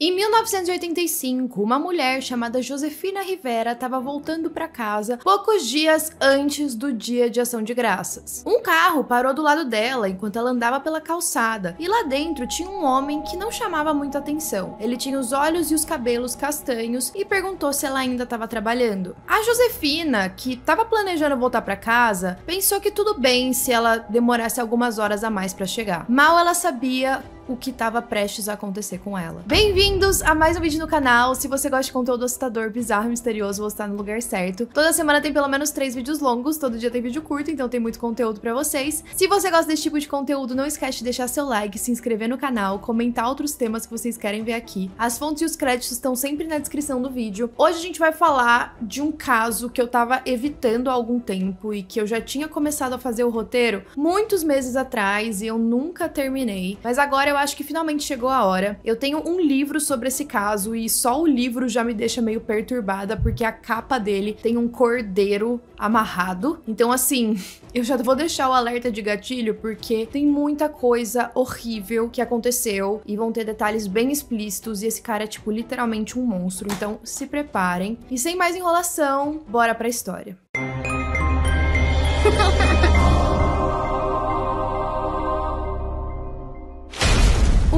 Em 1985, uma mulher chamada Josefina Rivera estava voltando para casa poucos dias antes do dia de ação de graças. Um carro parou do lado dela enquanto ela andava pela calçada e lá dentro tinha um homem que não chamava muita atenção. Ele tinha os olhos e os cabelos castanhos e perguntou se ela ainda estava trabalhando. A Josefina, que estava planejando voltar para casa, pensou que tudo bem se ela demorasse algumas horas a mais para chegar. Mal ela sabia o que estava prestes a acontecer com ela. Bem-vindos a mais um vídeo no canal. Se você gosta de conteúdo assustador, bizarro, misterioso, você está no lugar certo. Toda semana tem pelo menos três vídeos longos, todo dia tem vídeo curto, então tem muito conteúdo para vocês. Se você gosta desse tipo de conteúdo, não esquece de deixar seu like, se inscrever no canal, comentar outros temas que vocês querem ver aqui. As fontes e os créditos estão sempre na descrição do vídeo. Hoje a gente vai falar de um caso que eu estava evitando há algum tempo e que eu já tinha começado a fazer o roteiro muitos meses atrás e eu nunca terminei. Mas agora eu eu acho que finalmente chegou a hora. Eu tenho um livro sobre esse caso e só o livro já me deixa meio perturbada porque a capa dele tem um cordeiro amarrado. Então, assim, eu já vou deixar o alerta de gatilho porque tem muita coisa horrível que aconteceu e vão ter detalhes bem explícitos. E esse cara é, tipo, literalmente um monstro. Então, se preparem. E sem mais enrolação, bora pra história. Ha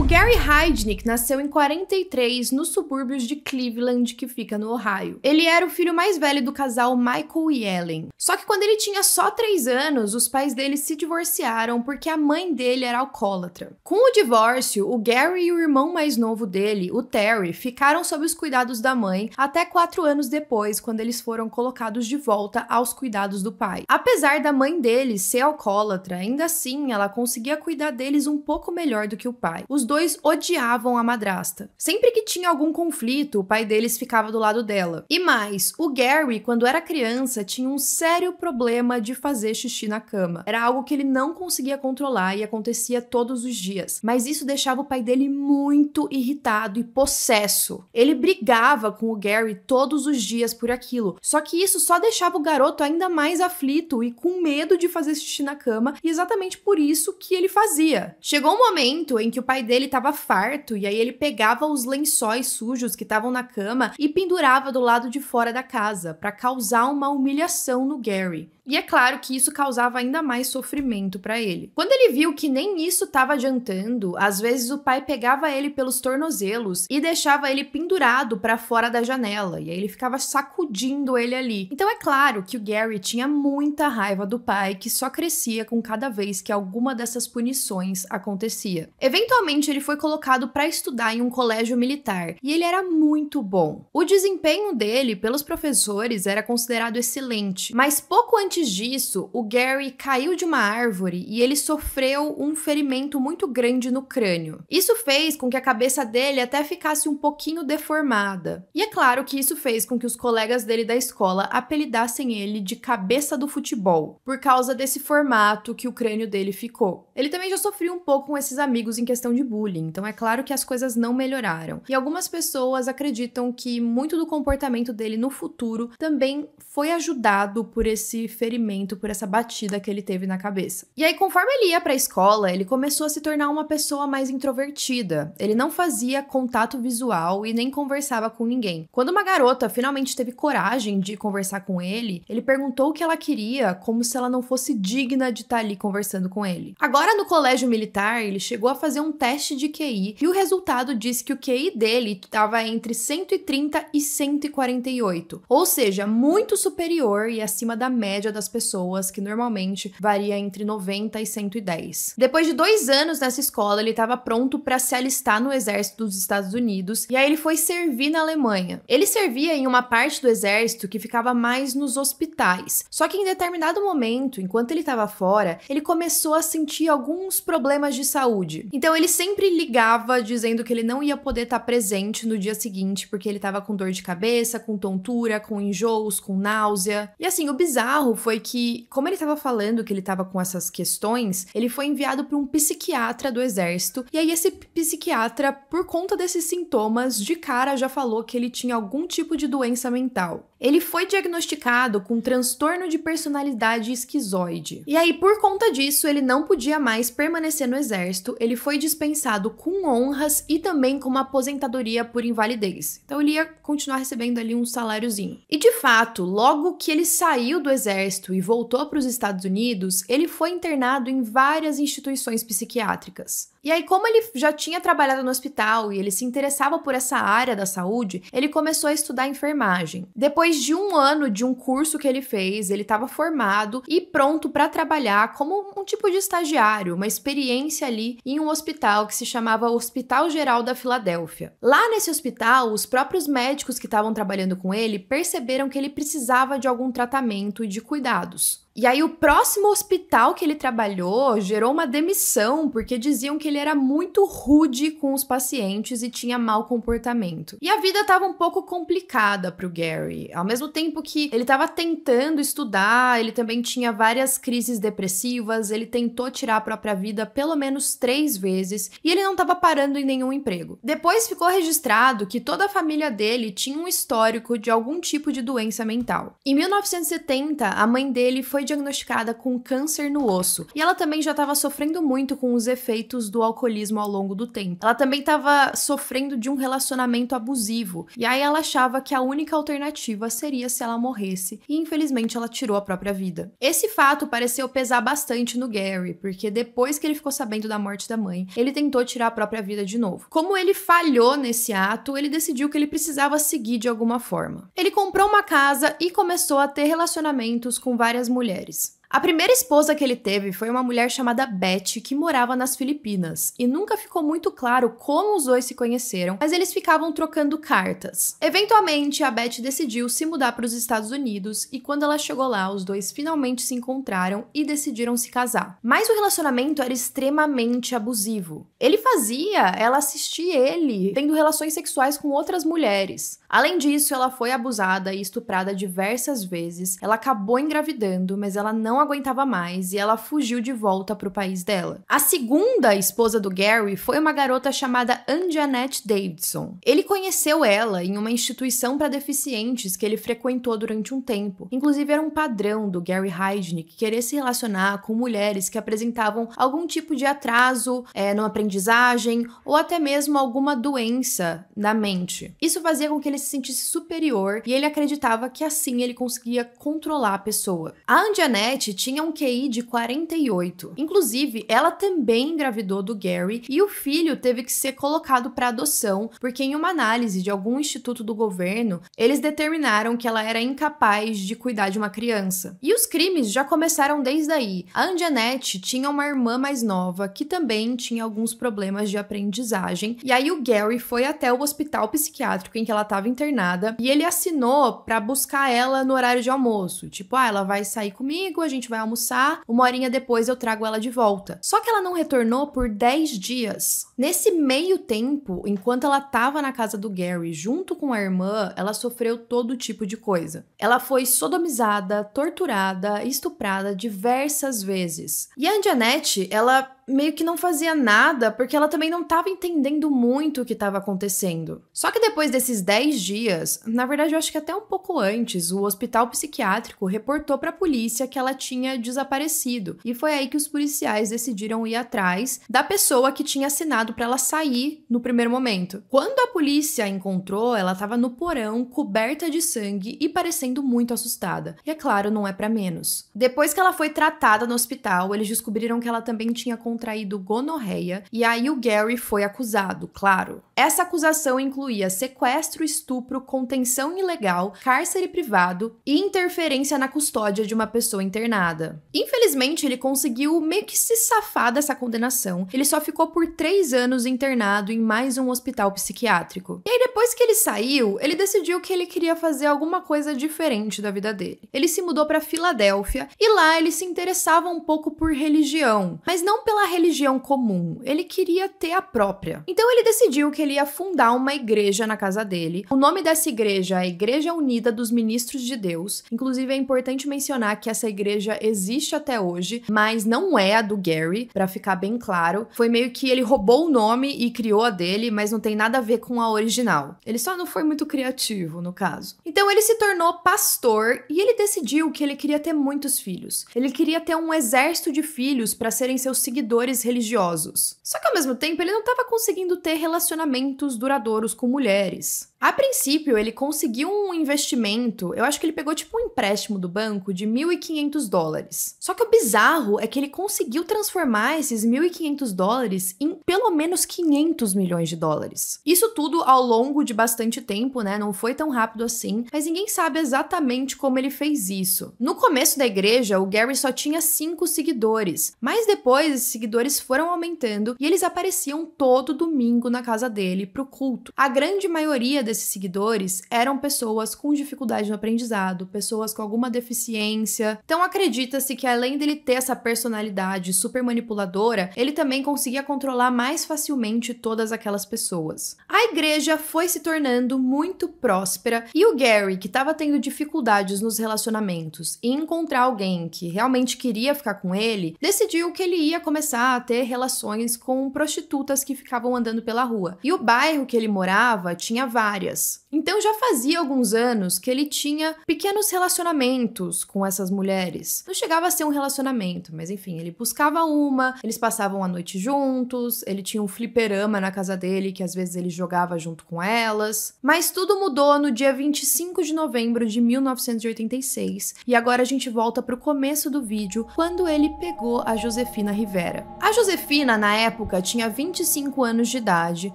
Gary Heidnick nasceu em 43 nos subúrbios de Cleveland, que fica no Ohio. Ele era o filho mais velho do casal Michael e Ellen. Só que quando ele tinha só 3 anos, os pais dele se divorciaram porque a mãe dele era alcoólatra. Com o divórcio, o Gary e o irmão mais novo dele, o Terry, ficaram sob os cuidados da mãe até 4 anos depois, quando eles foram colocados de volta aos cuidados do pai. Apesar da mãe dele ser alcoólatra, ainda assim ela conseguia cuidar deles um pouco melhor do que o pai. Os dois dois odiavam a madrasta. Sempre que tinha algum conflito, o pai deles ficava do lado dela. E mais, o Gary, quando era criança, tinha um sério problema de fazer xixi na cama. Era algo que ele não conseguia controlar e acontecia todos os dias. Mas isso deixava o pai dele muito irritado e possesso. Ele brigava com o Gary todos os dias por aquilo. Só que isso só deixava o garoto ainda mais aflito e com medo de fazer xixi na cama, e exatamente por isso que ele fazia. Chegou um momento em que o pai dele ele estava farto e aí ele pegava os lençóis sujos que estavam na cama e pendurava do lado de fora da casa para causar uma humilhação no Gary. E é claro que isso causava ainda mais sofrimento para ele. Quando ele viu que nem isso estava adiantando, às vezes o pai pegava ele pelos tornozelos e deixava ele pendurado para fora da janela, e aí ele ficava sacudindo ele ali. Então é claro que o Gary tinha muita raiva do pai, que só crescia com cada vez que alguma dessas punições acontecia. Eventualmente ele foi colocado para estudar em um colégio militar e ele era muito bom. O desempenho dele pelos professores era considerado excelente, mas pouco antes disso, o Gary caiu de uma árvore e ele sofreu um ferimento muito grande no crânio. Isso fez com que a cabeça dele até ficasse um pouquinho deformada. E é claro que isso fez com que os colegas dele da escola apelidassem ele de cabeça do futebol, por causa desse formato que o crânio dele ficou. Ele também já sofreu um pouco com esses amigos em questão de bullying bullying. Então é claro que as coisas não melhoraram. E algumas pessoas acreditam que muito do comportamento dele no futuro também foi ajudado por esse ferimento, por essa batida que ele teve na cabeça. E aí, conforme ele ia para a escola, ele começou a se tornar uma pessoa mais introvertida. Ele não fazia contato visual e nem conversava com ninguém. Quando uma garota finalmente teve coragem de conversar com ele, ele perguntou o que ela queria, como se ela não fosse digna de estar tá ali conversando com ele. Agora, no colégio militar, ele chegou a fazer um teste de QI e o resultado diz que o QI dele estava entre 130 e 148, ou seja, muito superior e acima da média das pessoas, que normalmente varia entre 90 e 110. Depois de dois anos nessa escola, ele estava pronto para se alistar no exército dos Estados Unidos e aí ele foi servir na Alemanha. Ele servia em uma parte do exército que ficava mais nos hospitais. Só que em determinado momento, enquanto ele estava fora, ele começou a sentir alguns problemas de saúde. Então ele sempre sempre ligava dizendo que ele não ia poder estar tá presente no dia seguinte porque ele estava com dor de cabeça, com tontura, com enjoos, com náusea. E assim, o bizarro foi que, como ele estava falando que ele estava com essas questões, ele foi enviado para um psiquiatra do exército. E aí, esse psiquiatra, por conta desses sintomas, de cara já falou que ele tinha algum tipo de doença mental. Ele foi diagnosticado com transtorno de personalidade esquizoide. E aí, por conta disso, ele não podia mais permanecer no exército, ele foi dispensado com honras e também com uma aposentadoria por invalidez. Então ele ia continuar recebendo ali um saláriozinho. E de fato, logo que ele saiu do exército e voltou para os Estados Unidos, ele foi internado em várias instituições psiquiátricas. E aí, como ele já tinha trabalhado no hospital e ele se interessava por essa área da saúde, ele começou a estudar enfermagem. Depois de um ano de um curso que ele fez, ele estava formado e pronto para trabalhar como um tipo de estagiário, uma experiência ali em um hospital que se chamava Hospital Geral da Filadélfia. Lá nesse hospital, os próprios médicos que estavam trabalhando com ele perceberam que ele precisava de algum tratamento e de cuidados. E aí, o próximo hospital que ele trabalhou gerou uma demissão, porque diziam que ele era muito rude com os pacientes e tinha mau comportamento. E a vida estava um pouco complicada para o Gary. Ao mesmo tempo que ele estava tentando estudar, ele também tinha várias crises depressivas, ele tentou tirar a própria vida pelo menos três vezes e ele não estava parando em nenhum emprego. Depois ficou registrado que toda a família dele tinha um histórico de algum tipo de doença mental. Em 1970, a mãe dele foi diagnosticada com câncer no osso e ela também já estava sofrendo muito com os efeitos do alcoolismo ao longo do tempo. Ela também estava sofrendo de um relacionamento abusivo e aí ela achava que a única alternativa seria se ela morresse e infelizmente ela tirou a própria vida. Esse fato pareceu pesar bastante no Gary, porque depois que ele ficou sabendo da morte da mãe, ele tentou tirar a própria vida de novo. Como ele falhou nesse ato, ele decidiu que ele precisava seguir de alguma forma. Ele comprou uma casa e começou a ter relacionamentos com várias mulheres mulheres. A primeira esposa que ele teve foi uma mulher chamada Beth, que morava nas Filipinas, e nunca ficou muito claro como os dois se conheceram, mas eles ficavam trocando cartas. Eventualmente, a Beth decidiu se mudar para os Estados Unidos, e quando ela chegou lá, os dois finalmente se encontraram e decidiram se casar. Mas o relacionamento era extremamente abusivo. Ele fazia ela assistir ele tendo relações sexuais com outras mulheres. Além disso, ela foi abusada e estuprada diversas vezes. Ela acabou engravidando, mas ela não aguentava mais e ela fugiu de volta para o país dela. A segunda esposa do Gary foi uma garota chamada Anjanette Davidson. Ele conheceu ela em uma instituição para deficientes que ele frequentou durante um tempo. Inclusive, era um padrão do Gary Heidnick querer se relacionar com mulheres que apresentavam algum tipo de atraso é, aprendizagem ou até mesmo alguma doença na mente. Isso fazia com que ele ele se sentisse superior e ele acreditava que assim ele conseguia controlar a pessoa. A Andianette tinha um QI de 48. Inclusive, ela também engravidou do Gary e o filho teve que ser colocado para adoção, porque em uma análise de algum instituto do governo, eles determinaram que ela era incapaz de cuidar de uma criança. E os crimes já começaram desde aí. A Andianette tinha uma irmã mais nova que também tinha alguns problemas de aprendizagem, e aí o Gary foi até o hospital psiquiátrico em que ela estava estava internada, e ele assinou para buscar ela no horário de almoço. Tipo, ah, ela vai sair comigo, a gente vai almoçar, uma horinha depois eu trago ela de volta. Só que ela não retornou por 10 dias. Nesse meio tempo, enquanto ela estava na casa do Gary junto com a irmã, ela sofreu todo tipo de coisa. Ela foi sodomizada, torturada, estuprada diversas vezes. E a Anjanette, ela meio que não fazia nada porque ela também não estava entendendo muito o que estava acontecendo. Só que depois desses 10 dias, na verdade eu acho que até um pouco antes, o hospital psiquiátrico reportou para a polícia que ela tinha desaparecido. E foi aí que os policiais decidiram ir atrás da pessoa que tinha assinado para ela sair no primeiro momento. Quando a polícia a encontrou, ela estava no porão, coberta de sangue e parecendo muito assustada. E é claro, não é para menos. Depois que ela foi tratada no hospital, eles descobriram que ela também tinha contraído gonorreia e aí o Gary foi acusado, claro. Essa acusação incluía sequestro, estupro, contenção ilegal, cárcere privado e interferência na custódia de uma pessoa internada. Infelizmente, ele conseguiu meio que se safar dessa condenação. Ele só ficou por três anos internado em mais um hospital psiquiátrico. E aí, depois que ele saiu, ele decidiu que ele queria fazer alguma coisa diferente da vida dele. Ele se mudou para Filadélfia e lá ele se interessava um pouco por religião, mas não pela religião comum, ele queria ter a própria. Então ele decidiu que ele ia fundar uma igreja na casa dele. O nome dessa igreja é a Igreja Unida dos Ministros de Deus. Inclusive é importante mencionar que essa igreja existe até hoje, mas não é a do Gary, para ficar bem claro. Foi meio que ele roubou o nome e criou a dele, mas não tem nada a ver com a original. Ele só não foi muito criativo, no caso. Então ele se tornou pastor e ele decidiu que ele queria ter muitos filhos. Ele queria ter um exército de filhos para serem seus seguidores seguidores religiosos. Só que ao mesmo tempo ele não estava conseguindo ter relacionamentos duradouros com mulheres. A princípio, ele conseguiu um investimento, eu acho que ele pegou tipo um empréstimo do banco de 1.500 dólares. Só que o bizarro é que ele conseguiu transformar esses 1.500 dólares em pelo menos 500 milhões de dólares. Isso tudo ao longo de bastante tempo, né? Não foi tão rápido assim, mas ninguém sabe exatamente como ele fez isso. No começo da igreja, o Gary só tinha cinco seguidores, mas depois esses seguidores foram aumentando e eles apareciam todo domingo na casa dele pro culto. A grande maioria desses desses seguidores eram pessoas com dificuldade no aprendizado, pessoas com alguma deficiência. Então acredita-se que além dele ter essa personalidade super manipuladora, ele também conseguia controlar mais facilmente todas aquelas pessoas. A igreja foi se tornando muito próspera e o Gary, que estava tendo dificuldades nos relacionamentos e encontrar alguém que realmente queria ficar com ele, decidiu que ele ia começar a ter relações com prostitutas que ficavam andando pela rua. E o bairro que ele morava tinha várias áreas. Então já fazia alguns anos que ele tinha pequenos relacionamentos com essas mulheres. Não chegava a ser um relacionamento, mas enfim, ele buscava uma, eles passavam a noite juntos, ele tinha um fliperama na casa dele que às vezes ele jogava junto com elas. Mas tudo mudou no dia 25 de novembro de 1986 e agora a gente volta para o começo do vídeo quando ele pegou a Josefina Rivera. A Josefina na época tinha 25 anos de idade,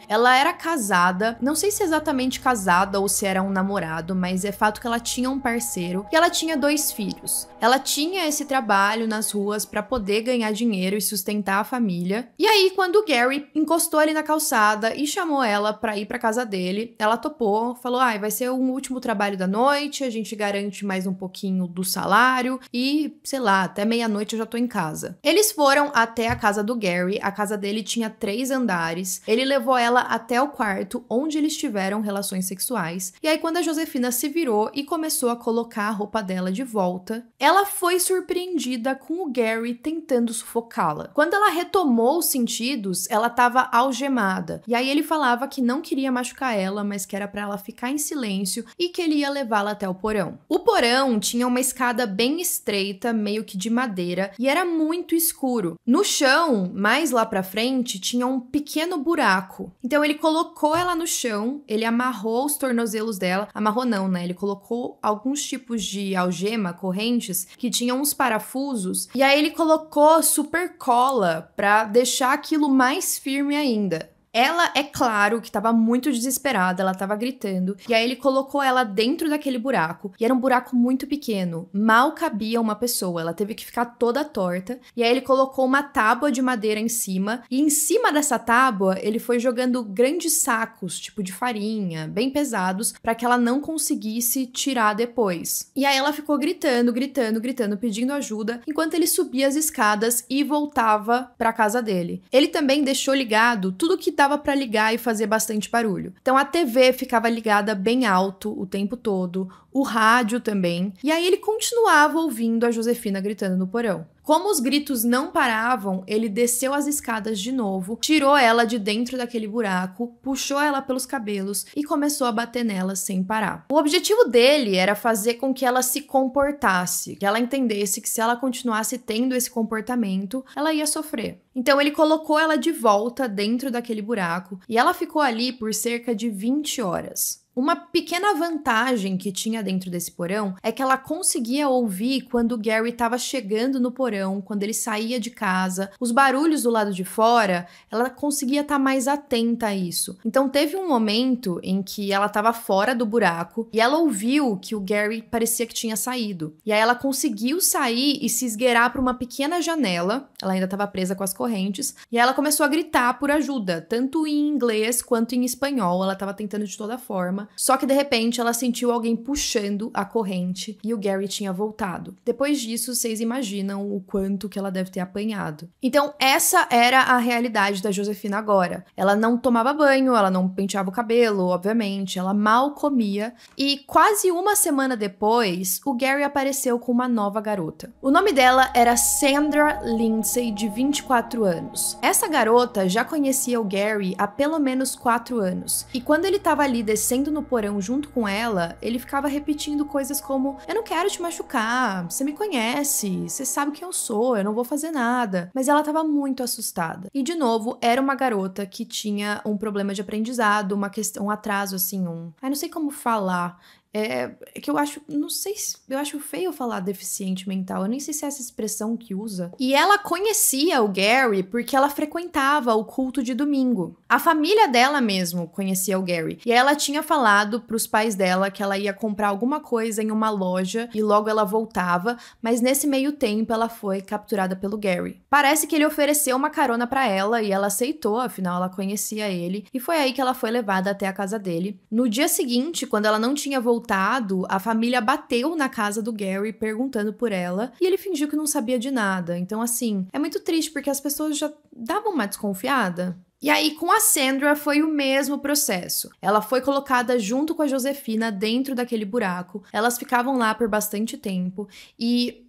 ela era casada, não sei se exatamente casada ou se era um namorado, mas é fato que ela tinha um parceiro e ela tinha dois filhos. Ela tinha esse trabalho nas ruas para poder ganhar dinheiro e sustentar a família. E aí, quando o Gary encostou ali na calçada e chamou ela para ir para casa dele, ela topou, falou: "Ai, ah, vai ser um último trabalho da noite, a gente garante mais um pouquinho do salário e, sei lá, até meia-noite eu já tô em casa". Eles foram até a casa do Gary. A casa dele tinha três andares. Ele levou ela até o quarto onde eles tiveram relação relações sexuais. E aí, quando a Josefina se virou e começou a colocar a roupa dela de volta, ela foi surpreendida com o Gary tentando sufocá-la. Quando ela retomou os sentidos, ela estava algemada. E aí ele falava que não queria machucar ela, mas que era para ela ficar em silêncio e que ele ia levá-la até o porão. O porão tinha uma escada bem estreita, meio que de madeira, e era muito escuro. No chão, mais lá para frente, tinha um pequeno buraco. Então ele colocou ela no chão, ele amarrou amarrou os tornozelos dela. Amarrou não, né? Ele colocou alguns tipos de algema, correntes, que tinham uns parafusos. E aí ele colocou super cola para deixar aquilo mais firme ainda. Ela, é claro que estava muito desesperada, ela estava gritando. E aí ele colocou ela dentro daquele buraco. E era um buraco muito pequeno, mal cabia uma pessoa, ela teve que ficar toda torta. E aí ele colocou uma tábua de madeira em cima. E em cima dessa tábua, ele foi jogando grandes sacos, tipo de farinha, bem pesados, para que ela não conseguisse tirar depois. E aí ela ficou gritando, gritando, gritando, pedindo ajuda, enquanto ele subia as escadas e voltava para casa dele. Ele também deixou ligado tudo que dava para ligar e fazer bastante barulho. Então a TV ficava ligada bem alto o tempo todo, o rádio também, e aí ele continuava ouvindo a Josefina gritando no porão. Como os gritos não paravam, ele desceu as escadas de novo, tirou ela de dentro daquele buraco, puxou ela pelos cabelos e começou a bater nela sem parar. O objetivo dele era fazer com que ela se comportasse, que ela entendesse que se ela continuasse tendo esse comportamento, ela ia sofrer. Então ele colocou ela de volta dentro daquele buraco e ela ficou ali por cerca de 20 horas. Uma pequena vantagem que tinha dentro desse porão é que ela conseguia ouvir quando o Gary estava chegando no porão, quando ele saía de casa, os barulhos do lado de fora, ela conseguia estar tá mais atenta a isso. Então teve um momento em que ela estava fora do buraco e ela ouviu que o Gary parecia que tinha saído. E aí ela conseguiu sair e se esgueirar para uma pequena janela, ela ainda estava presa com as correntes, e ela começou a gritar por ajuda, tanto em inglês quanto em espanhol, ela estava tentando de toda forma forma. Só que de repente ela sentiu alguém puxando a corrente e o Gary tinha voltado. Depois disso, vocês imaginam o quanto que ela deve ter apanhado. Então, essa era a realidade da Josefina agora. Ela não tomava banho, ela não penteava o cabelo, obviamente, ela mal comia. E quase uma semana depois, o Gary apareceu com uma nova garota. O nome dela era Sandra Lindsay, de 24 anos. Essa garota já conhecia o Gary há pelo menos 4 anos. E quando ele estava ali descendo no porão junto com ela, ele ficava repetindo coisas como: Eu não quero te machucar, você me conhece, você sabe quem eu sou, eu não vou fazer nada. Mas ela estava muito assustada. E de novo, era uma garota que tinha um problema de aprendizado, uma questão, um atraso, assim, um. Ai, não sei como falar. É, que eu acho, não sei se, eu acho feio falar deficiente mental, eu nem sei se é essa expressão que usa. E ela conhecia o Gary porque ela frequentava o culto de domingo. A família dela mesmo conhecia o Gary. E ela tinha falado pros pais dela que ela ia comprar alguma coisa em uma loja e logo ela voltava, mas nesse meio tempo ela foi capturada pelo Gary. Parece que ele ofereceu uma carona para ela e ela aceitou, afinal ela conhecia ele, e foi aí que ela foi levada até a casa dele. No dia seguinte, quando ela não tinha voltado revoltado, a família bateu na casa do Gary perguntando por ela e ele fingiu que não sabia de nada. Então, assim, é muito triste porque as pessoas já davam uma desconfiada. E aí, com a Sandra, foi o mesmo processo. Ela foi colocada junto com a Josefina dentro daquele buraco. Elas ficavam lá por bastante tempo. E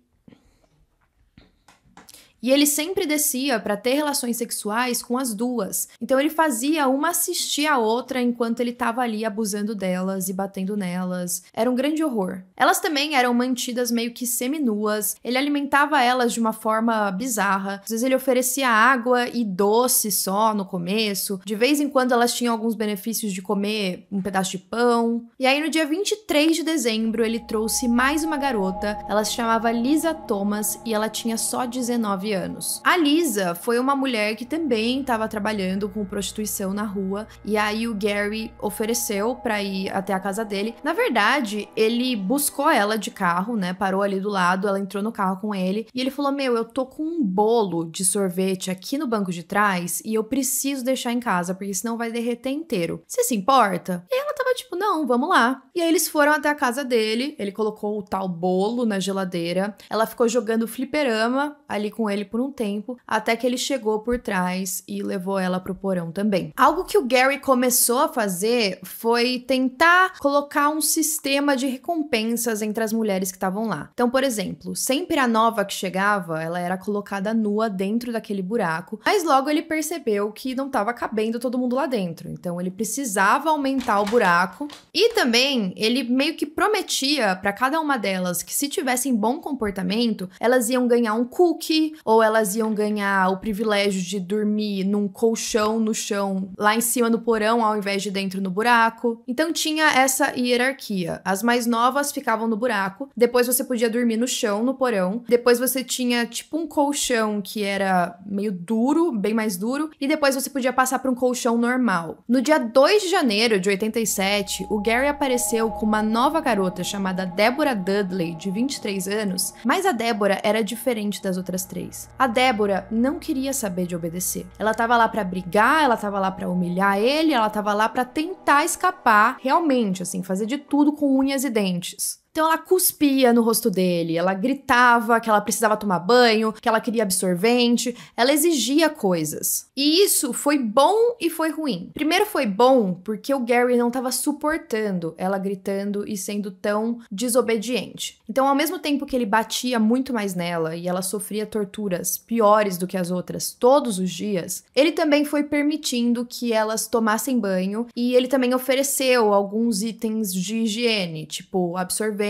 e ele sempre descia para ter relações sexuais com as duas. Então ele fazia uma assistir a outra enquanto ele estava ali abusando delas e batendo nelas. Era um grande horror. Elas também eram mantidas meio que seminuas. Ele alimentava elas de uma forma bizarra. Às vezes ele oferecia água e doce só no começo. De vez em quando elas tinham alguns benefícios de comer um pedaço de pão. E aí no dia 23 de dezembro ele trouxe mais uma garota. Ela se chamava Lisa Thomas e ela tinha só 19 anos. A Lisa foi uma mulher que também estava trabalhando com prostituição na rua e aí o Gary ofereceu para ir até a casa dele. Na verdade, ele buscou ela de carro, né? Parou ali do lado, ela entrou no carro com ele e ele falou: "Meu, eu tô com um bolo de sorvete aqui no banco de trás e eu preciso deixar em casa porque senão vai derreter inteiro. Você se importa?" E ela tava tipo: "Não, vamos lá". E aí eles foram até a casa dele, ele colocou o tal bolo na geladeira. Ela ficou jogando fliperama ali com ele por um tempo, até que ele chegou por trás e levou ela pro porão também. Algo que o Gary começou a fazer foi tentar colocar um sistema de recompensas entre as mulheres que estavam lá. Então, por exemplo, sempre a nova que chegava, ela era colocada nua dentro daquele buraco, mas logo ele percebeu que não estava cabendo todo mundo lá dentro. Então, ele precisava aumentar o buraco e também ele meio que prometia para cada uma delas que se tivessem bom comportamento, elas iam ganhar um cookie ou elas iam ganhar o privilégio de dormir num colchão no chão, lá em cima no porão, ao invés de dentro no buraco. Então tinha essa hierarquia. As mais novas ficavam no buraco, depois você podia dormir no chão, no porão, depois você tinha tipo um colchão que era meio duro, bem mais duro, e depois você podia passar para um colchão normal. No dia 2 de janeiro de 87, o Gary apareceu com uma nova garota chamada Deborah Dudley, de 23 anos, mas a Deborah era diferente das outras três. A Débora não queria saber de obedecer. Ela tava lá para brigar, ela tava lá para humilhar ele, ela tava lá para tentar escapar, realmente, assim, fazer de tudo com unhas e dentes. Então ela cuspia no rosto dele, ela gritava que ela precisava tomar banho, que ela queria absorvente, ela exigia coisas. E isso foi bom e foi ruim. Primeiro foi bom porque o Gary não estava suportando ela gritando e sendo tão desobediente. Então, ao mesmo tempo que ele batia muito mais nela e ela sofria torturas piores do que as outras todos os dias, ele também foi permitindo que elas tomassem banho e ele também ofereceu alguns itens de higiene, tipo absorvente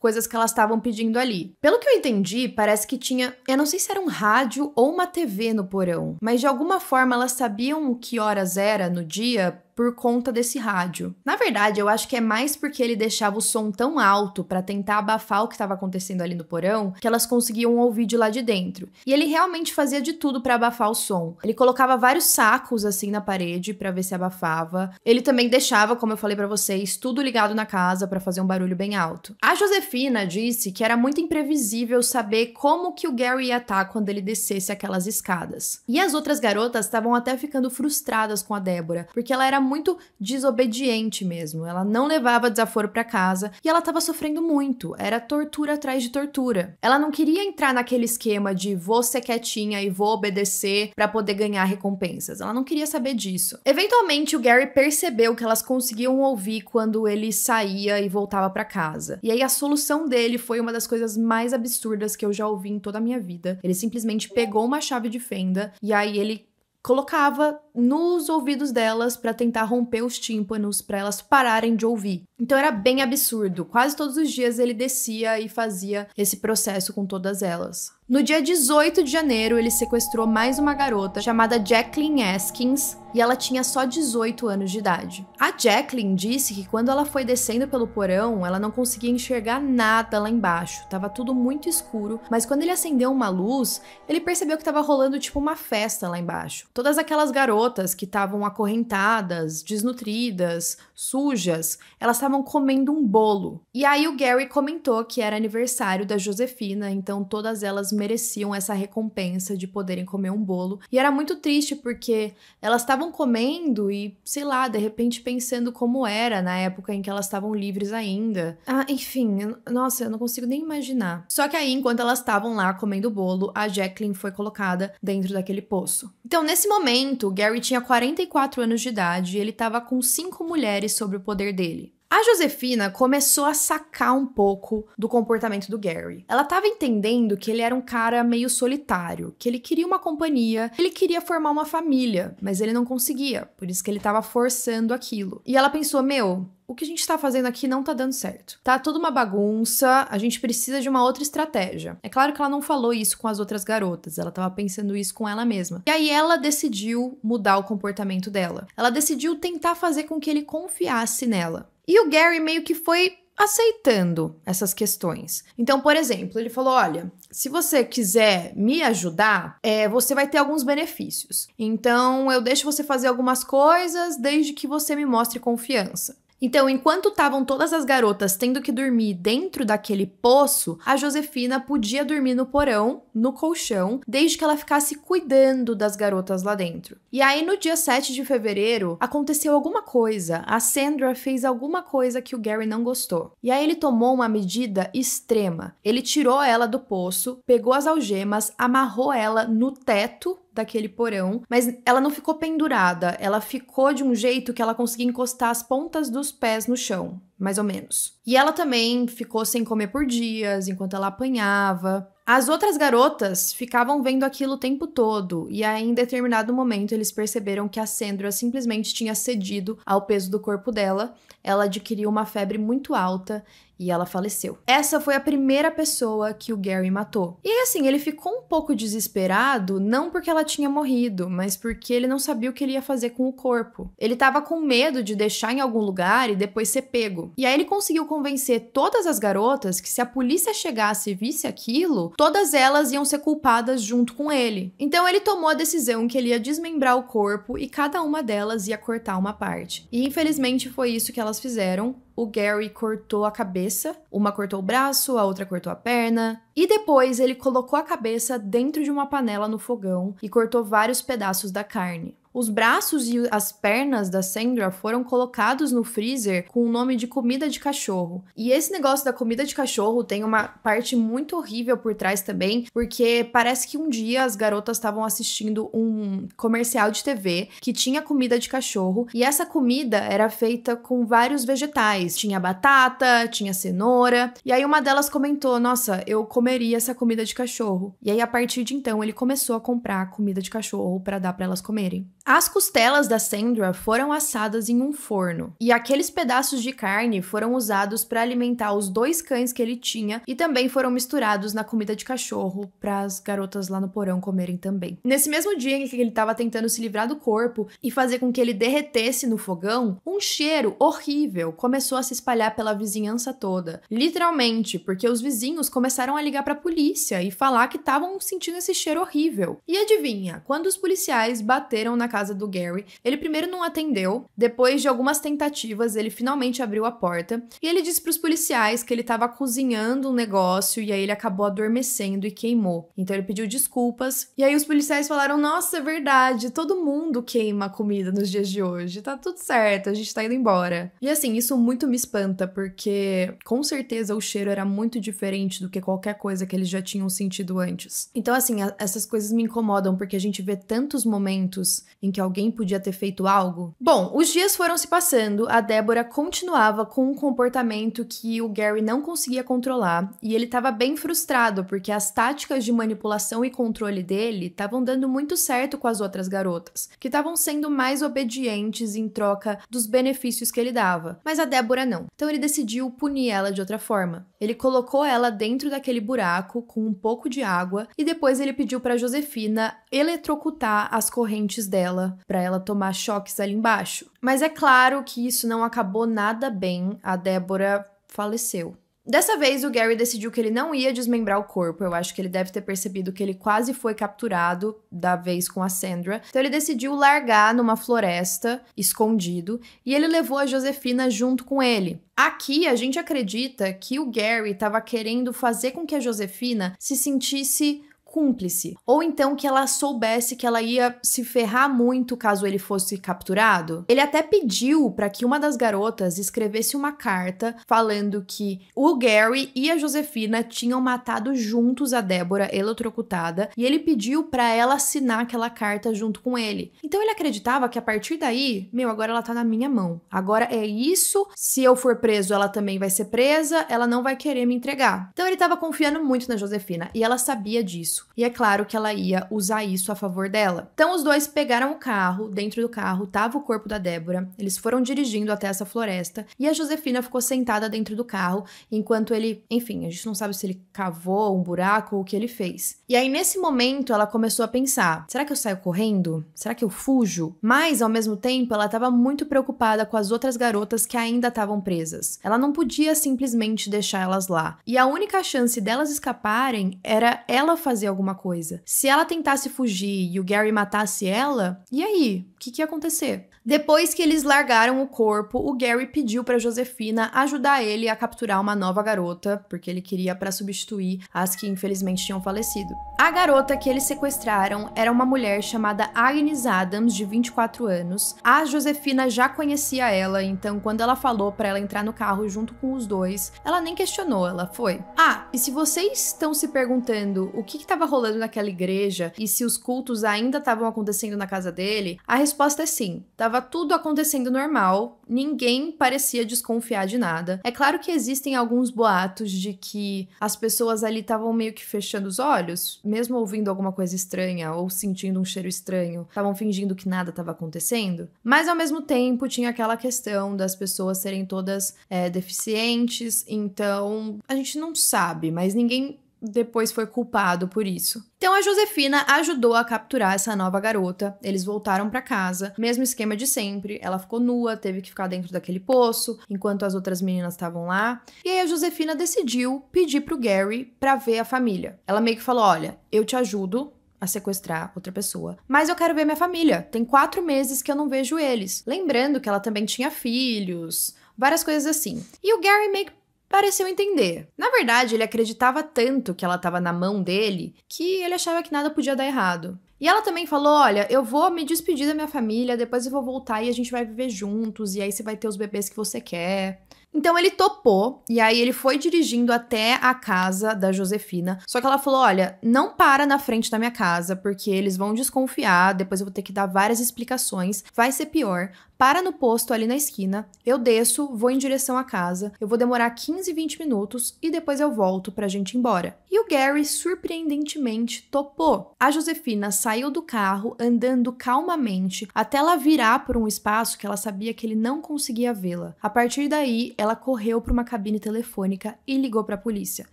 coisas que elas estavam pedindo ali. Pelo que eu entendi, parece que tinha, eu não sei se era um rádio ou uma TV no porão, mas de alguma forma elas sabiam que horas era no dia por conta desse rádio. Na verdade, eu acho que é mais porque ele deixava o som tão alto para tentar abafar o que estava acontecendo ali no porão, que elas conseguiam ouvir de lá de dentro. E ele realmente fazia de tudo para abafar o som. Ele colocava vários sacos assim na parede para ver se abafava. Ele também deixava, como eu falei para vocês, tudo ligado na casa para fazer um barulho bem alto. A Josefina disse que era muito imprevisível saber como que o Gary ia estar tá quando ele descesse aquelas escadas. E as outras garotas estavam até ficando frustradas com a Débora, porque ela era muito desobediente mesmo. Ela não levava desaforo para casa e ela estava sofrendo muito. Era tortura atrás de tortura. Ela não queria entrar naquele esquema de vou ser quietinha e vou obedecer para poder ganhar recompensas. Ela não queria saber disso. Eventualmente, o Gary percebeu que elas conseguiam ouvir quando ele saía e voltava para casa. E aí a solução dele foi uma das coisas mais absurdas que eu já ouvi em toda a minha vida. Ele simplesmente pegou uma chave de fenda e aí ele colocava nos ouvidos delas para tentar romper os tímpanos, para elas pararem de ouvir. Então era bem absurdo. Quase todos os dias ele descia e fazia esse processo com todas elas. No dia 18 de janeiro, ele sequestrou mais uma garota chamada Jacqueline Askins, e ela tinha só 18 anos de idade. A Jacqueline disse que quando ela foi descendo pelo porão, ela não conseguia enxergar nada lá embaixo, tava tudo muito escuro, mas quando ele acendeu uma luz, ele percebeu que tava rolando tipo uma festa lá embaixo. Todas aquelas garotas que estavam acorrentadas, desnutridas, sujas, elas estavam comendo um bolo. E aí o Gary comentou que era aniversário da Josefina, então todas elas mereciam essa recompensa de poderem comer um bolo. E era muito triste porque elas estavam comendo e, sei lá, de repente pensando como era na época em que elas estavam livres ainda. Ah, enfim, nossa, eu não consigo nem imaginar. Só que aí, enquanto elas estavam lá comendo bolo, a Jacqueline foi colocada dentro daquele poço. Então, nesse momento, Gary tinha 44 anos de idade e ele estava com cinco mulheres sobre o poder dele. A Josefina começou a sacar um pouco do comportamento do Gary. Ela estava entendendo que ele era um cara meio solitário, que ele queria uma companhia, ele queria formar uma família, mas ele não conseguia, por isso que ele estava forçando aquilo. E ela pensou: meu, o que a gente está fazendo aqui não tá dando certo. Tá toda uma bagunça, a gente precisa de uma outra estratégia. É claro que ela não falou isso com as outras garotas, ela estava pensando isso com ela mesma. E aí ela decidiu mudar o comportamento dela. Ela decidiu tentar fazer com que ele confiasse nela. E o Gary meio que foi aceitando essas questões. Então, por exemplo, ele falou: olha, se você quiser me ajudar, é, você vai ter alguns benefícios. Então, eu deixo você fazer algumas coisas desde que você me mostre confiança. Então, enquanto estavam todas as garotas tendo que dormir dentro daquele poço, a Josefina podia dormir no porão, no colchão, desde que ela ficasse cuidando das garotas lá dentro. E aí, no dia 7 de fevereiro, aconteceu alguma coisa. A Sandra fez alguma coisa que o Gary não gostou. E aí, ele tomou uma medida extrema. Ele tirou ela do poço, pegou as algemas, amarrou ela no teto daquele porão, mas ela não ficou pendurada, ela ficou de um jeito que ela conseguia encostar as pontas dos pés no chão, mais ou menos. E ela também ficou sem comer por dias, enquanto ela apanhava. As outras garotas ficavam vendo aquilo o tempo todo, e aí, em determinado momento eles perceberam que a Sandra simplesmente tinha cedido ao peso do corpo dela. Ela adquiriu uma febre muito alta e ela faleceu. Essa foi a primeira pessoa que o Gary matou. E assim, ele ficou um pouco desesperado, não porque ela tinha morrido, mas porque ele não sabia o que ele ia fazer com o corpo. Ele tava com medo de deixar em algum lugar e depois ser pego. E aí ele conseguiu convencer todas as garotas que se a polícia chegasse e visse aquilo, todas elas iam ser culpadas junto com ele. Então ele tomou a decisão que ele ia desmembrar o corpo e cada uma delas ia cortar uma parte. E infelizmente foi isso que elas fizeram o Gary cortou a cabeça, uma cortou o braço, a outra cortou a perna, e depois ele colocou a cabeça dentro de uma panela no fogão e cortou vários pedaços da carne. Os braços e as pernas da Sandra foram colocados no freezer com o nome de comida de cachorro. E esse negócio da comida de cachorro tem uma parte muito horrível por trás também, porque parece que um dia as garotas estavam assistindo um comercial de TV que tinha comida de cachorro e essa comida era feita com vários vegetais. Tinha batata, tinha cenoura. E aí uma delas comentou: "Nossa, eu comeria essa comida de cachorro". E aí a partir de então ele começou a comprar comida de cachorro para dar para elas comerem. As costelas da Sandra foram assadas em um forno, e aqueles pedaços de carne foram usados para alimentar os dois cães que ele tinha e também foram misturados na comida de cachorro para as garotas lá no porão comerem também. Nesse mesmo dia em que ele estava tentando se livrar do corpo e fazer com que ele derretesse no fogão, um cheiro horrível começou a se espalhar pela vizinhança toda, literalmente, porque os vizinhos começaram a ligar para a polícia e falar que estavam sentindo esse cheiro horrível. E adivinha, quando os policiais bateram na casa do Gary. Ele primeiro não atendeu, depois de algumas tentativas, ele finalmente abriu a porta e ele disse para os policiais que ele estava cozinhando um negócio e aí ele acabou adormecendo e queimou. Então ele pediu desculpas e aí os policiais falaram: "Nossa, é verdade, todo mundo queima comida nos dias de hoje. Tá tudo certo, a gente tá indo embora". E assim, isso muito me espanta porque com certeza o cheiro era muito diferente do que qualquer coisa que eles já tinham sentido antes. Então assim, essas coisas me incomodam porque a gente vê tantos momentos em que alguém podia ter feito algo? Bom, os dias foram se passando, a Débora continuava com um comportamento que o Gary não conseguia controlar, e ele estava bem frustrado porque as táticas de manipulação e controle dele estavam dando muito certo com as outras garotas, que estavam sendo mais obedientes em troca dos benefícios que ele dava. Mas a Débora não. Então ele decidiu punir ela de outra forma. Ele colocou ela dentro daquele buraco com um pouco de água e depois ele pediu para Josefina eletrocutar as correntes dela ela, para ela tomar choques ali embaixo. Mas é claro que isso não acabou nada bem, a Débora faleceu. Dessa vez, o Gary decidiu que ele não ia desmembrar o corpo. Eu acho que ele deve ter percebido que ele quase foi capturado da vez com a Sandra. Então, ele decidiu largar numa floresta, escondido, e ele levou a Josefina junto com ele. Aqui, a gente acredita que o Gary estava querendo fazer com que a Josefina se sentisse cúmplice. Ou então que ela soubesse que ela ia se ferrar muito caso ele fosse capturado. Ele até pediu para que uma das garotas escrevesse uma carta falando que o Gary e a Josefina tinham matado juntos a Débora eletrocutada e ele pediu para ela assinar aquela carta junto com ele. Então ele acreditava que a partir daí, meu, agora ela tá na minha mão. Agora é isso, se eu for preso, ela também vai ser presa, ela não vai querer me entregar. Então ele tava confiando muito na Josefina e ela sabia disso isso. E é claro que ela ia usar isso a favor dela. Então os dois pegaram o carro, dentro do carro tava o corpo da Débora, eles foram dirigindo até essa floresta e a Josefina ficou sentada dentro do carro enquanto ele, enfim, a gente não sabe se ele cavou um buraco ou o que ele fez. E aí nesse momento ela começou a pensar: será que eu saio correndo? Será que eu fujo? Mas ao mesmo tempo ela estava muito preocupada com as outras garotas que ainda estavam presas. Ela não podia simplesmente deixar elas lá. E a única chance delas escaparem era ela fazer alguma coisa. Se ela tentasse fugir e o Gary matasse ela, e aí? O que, que ia acontecer? Depois que eles largaram o corpo, o Gary pediu para Josefina ajudar ele a capturar uma nova garota, porque ele queria para substituir as que infelizmente tinham falecido. A garota que eles sequestraram era uma mulher chamada Agnes Adams, de 24 anos. A Josefina já conhecia ela, então quando ela falou para ela entrar no carro junto com os dois, ela nem questionou, ela foi. Ah, e se vocês estão se perguntando o que estava rolando naquela igreja e se os cultos ainda estavam acontecendo na casa dele, a resposta é sim. Tava Tava tudo acontecendo normal, ninguém parecia desconfiar de nada. É claro que existem alguns boatos de que as pessoas ali estavam meio que fechando os olhos, mesmo ouvindo alguma coisa estranha ou sentindo um cheiro estranho, estavam fingindo que nada estava acontecendo. Mas ao mesmo tempo tinha aquela questão das pessoas serem todas é, deficientes, então a gente não sabe, mas ninguém depois foi culpado por isso. Então a Josefina ajudou a capturar essa nova garota. Eles voltaram para casa, mesmo esquema de sempre. Ela ficou nua, teve que ficar dentro daquele poço, enquanto as outras meninas estavam lá. E aí a Josefina decidiu pedir pro Gary para ver a família. Ela meio que falou: "Olha, eu te ajudo, a sequestrar outra pessoa. Mas eu quero ver minha família. Tem quatro meses que eu não vejo eles. Lembrando que ela também tinha filhos, várias coisas assim. E o Gary meio que pareceu entender. Na verdade, ele acreditava tanto que ela estava na mão dele que ele achava que nada podia dar errado. E ela também falou: Olha, eu vou me despedir da minha família, depois eu vou voltar e a gente vai viver juntos, e aí você vai ter os bebês que você quer. Então ele topou e aí ele foi dirigindo até a casa da Josefina. Só que ela falou: "Olha, não para na frente da minha casa, porque eles vão desconfiar, depois eu vou ter que dar várias explicações, vai ser pior para no posto ali na esquina, eu desço, vou em direção à casa, eu vou demorar 15, 20 minutos e depois eu volto pra gente ir embora. E o Gary surpreendentemente topou. A Josefina saiu do carro andando calmamente até ela virar por um espaço que ela sabia que ele não conseguia vê-la. A partir daí, ela correu para uma cabine telefônica e ligou para a polícia.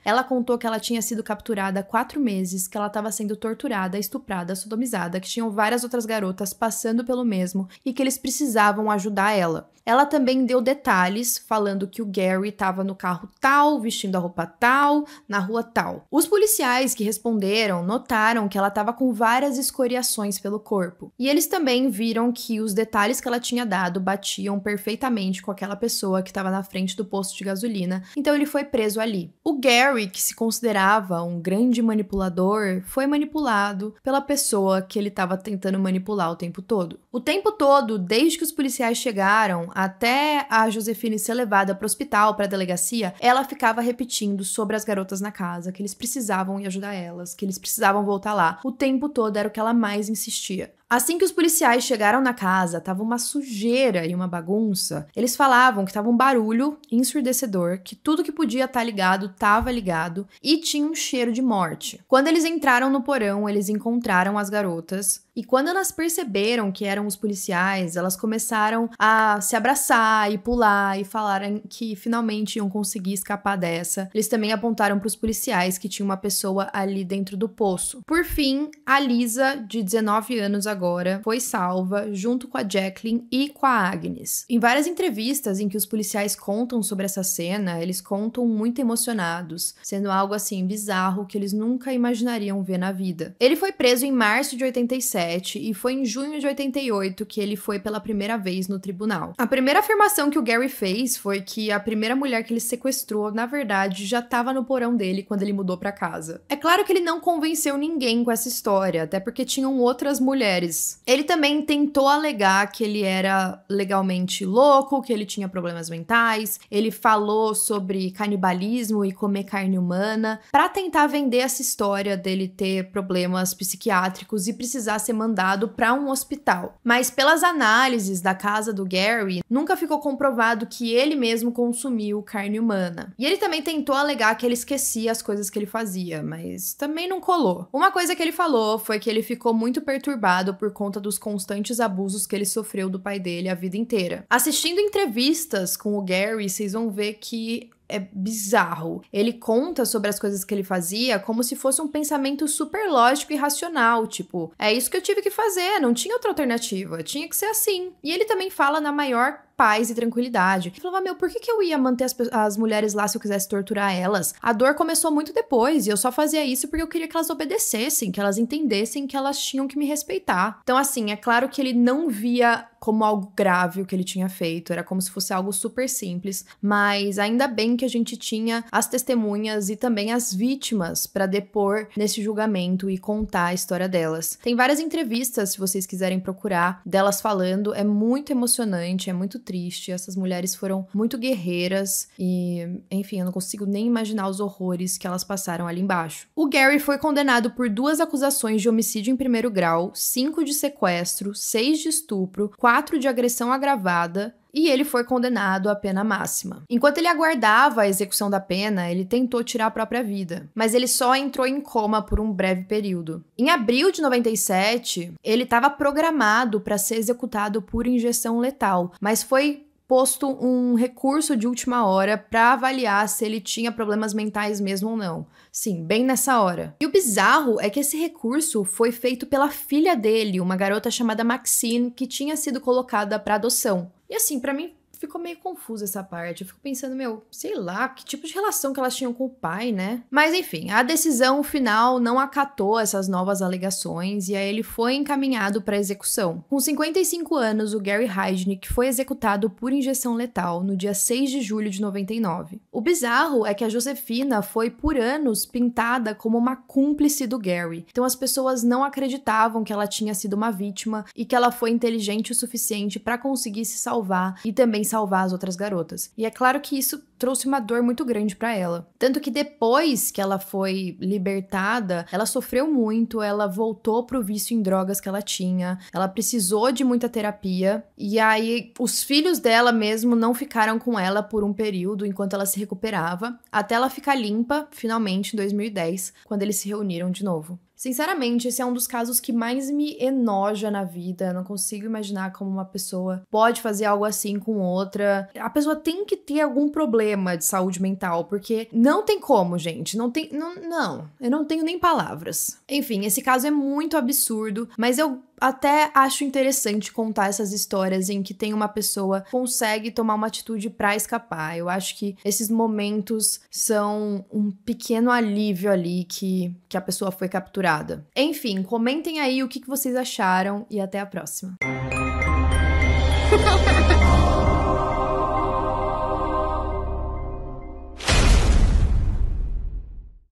Ela contou que ela tinha sido capturada há quatro meses, que ela estava sendo torturada, estuprada, sodomizada, que tinham várias outras garotas passando pelo mesmo e que eles precisavam precisavam ajudar ela. Ela também deu detalhes falando que o Gary estava no carro tal, vestindo a roupa tal, na rua tal. Os policiais que responderam notaram que ela estava com várias escoriações pelo corpo. E eles também viram que os detalhes que ela tinha dado batiam perfeitamente com aquela pessoa que estava na frente do posto de gasolina, então ele foi preso ali. O Gary, que se considerava um grande manipulador, foi manipulado pela pessoa que ele estava tentando manipular o tempo todo. O tempo todo, desde que os policiais policiais chegaram até a Josefine ser levada para o hospital, para a delegacia, ela ficava repetindo sobre as garotas na casa, que eles precisavam ir ajudar elas, que eles precisavam voltar lá. O tempo todo era o que ela mais insistia. Assim que os policiais chegaram na casa, tava uma sujeira e uma bagunça. Eles falavam que tava um barulho ensurdecedor, que tudo que podia estar tá ligado tava ligado e tinha um cheiro de morte. Quando eles entraram no porão, eles encontraram as garotas e quando elas perceberam que eram os policiais, elas começaram a se abraçar e pular e falaram que finalmente iam conseguir escapar dessa. Eles também apontaram para os policiais que tinha uma pessoa ali dentro do poço. Por fim, a Lisa, de 19 anos agora, foi salva junto com a Jacqueline e com a Agnes. Em várias entrevistas em que os policiais contam sobre essa cena, eles contam muito emocionados, sendo algo assim bizarro que eles nunca imaginariam ver na vida. Ele foi preso em março de 87 e foi em junho de 88 que ele foi pela primeira vez no tribunal. A primeira afirmação que o Gary fez foi que a primeira mulher que ele sequestrou, na verdade, já estava no porão dele quando ele mudou para casa. É claro que ele não convenceu ninguém com essa história, até porque tinham outras mulheres ele também tentou alegar que ele era legalmente louco, que ele tinha problemas mentais. Ele falou sobre canibalismo e comer carne humana para tentar vender essa história dele ter problemas psiquiátricos e precisar ser mandado para um hospital. Mas pelas análises da casa do Gary, nunca ficou comprovado que ele mesmo consumiu carne humana. E ele também tentou alegar que ele esquecia as coisas que ele fazia, mas também não colou. Uma coisa que ele falou foi que ele ficou muito perturbado por conta dos constantes abusos que ele sofreu do pai dele a vida inteira. Assistindo entrevistas com o Gary, vocês vão ver que é bizarro. Ele conta sobre as coisas que ele fazia como se fosse um pensamento super lógico e racional, tipo, é isso que eu tive que fazer, não tinha outra alternativa, tinha que ser assim. E ele também fala na maior paz e tranquilidade. Ele falava, ah, meu, por que, que eu ia manter as, as, mulheres lá se eu quisesse torturar elas? A dor começou muito depois e eu só fazia isso porque eu queria que elas obedecessem, que elas entendessem que elas tinham que me respeitar. Então, assim, é claro que ele não via como algo grave o que ele tinha feito, era como se fosse algo super simples, mas ainda bem que a gente tinha as testemunhas e também as vítimas para depor nesse julgamento e contar a história delas. Tem várias entrevistas, se vocês quiserem procurar, delas falando, é muito emocionante, é muito triste. Essas mulheres foram muito guerreiras e, enfim, eu não consigo nem imaginar os horrores que elas passaram ali embaixo. O Gary foi condenado por duas acusações de homicídio em primeiro grau, cinco de sequestro, seis de estupro, quatro 4 de agressão agravada e ele foi condenado à pena máxima. Enquanto ele aguardava a execução da pena, ele tentou tirar a própria vida, mas ele só entrou em coma por um breve período. Em abril de 97, ele estava programado para ser executado por injeção letal, mas foi posto um recurso de última hora para avaliar se ele tinha problemas mentais mesmo ou não. Sim, bem nessa hora. E o bizarro é que esse recurso foi feito pela filha dele, uma garota chamada Maxine, que tinha sido colocada para adoção. E assim, para mim ficou meio confusa essa parte. Eu fico pensando, meu, sei lá, que tipo de relação que elas tinham com o pai, né? Mas enfim, a decisão final não acatou essas novas alegações e aí ele foi encaminhado para execução. Com 55 anos, o Gary Heidnick foi executado por injeção letal no dia 6 de julho de 99. O bizarro é que a Josefina foi por anos pintada como uma cúmplice do Gary. Então as pessoas não acreditavam que ela tinha sido uma vítima e que ela foi inteligente o suficiente para conseguir se salvar e também salvar as outras garotas. E é claro que isso trouxe uma dor muito grande para ela. Tanto que depois que ela foi libertada, ela sofreu muito, ela voltou pro vício em drogas que ela tinha, ela precisou de muita terapia, e aí os filhos dela mesmo não ficaram com ela por um período enquanto ela se recuperava, até ela ficar limpa, finalmente em 2010, quando eles se reuniram de novo. Sinceramente, esse é um dos casos que mais me enoja na vida. não consigo imaginar como uma pessoa pode fazer algo assim com outra. A pessoa tem que ter algum problema de saúde mental, porque não tem como, gente. Não tem. Não, não. eu não tenho nem palavras. Enfim, esse caso é muito absurdo, mas eu até acho interessante contar essas histórias em que tem uma pessoa consegue tomar uma atitude para escapar. Eu acho que esses momentos são um pequeno alívio ali que, que a pessoa foi capturada. Enfim, comentem aí o que, que vocês acharam e até a próxima.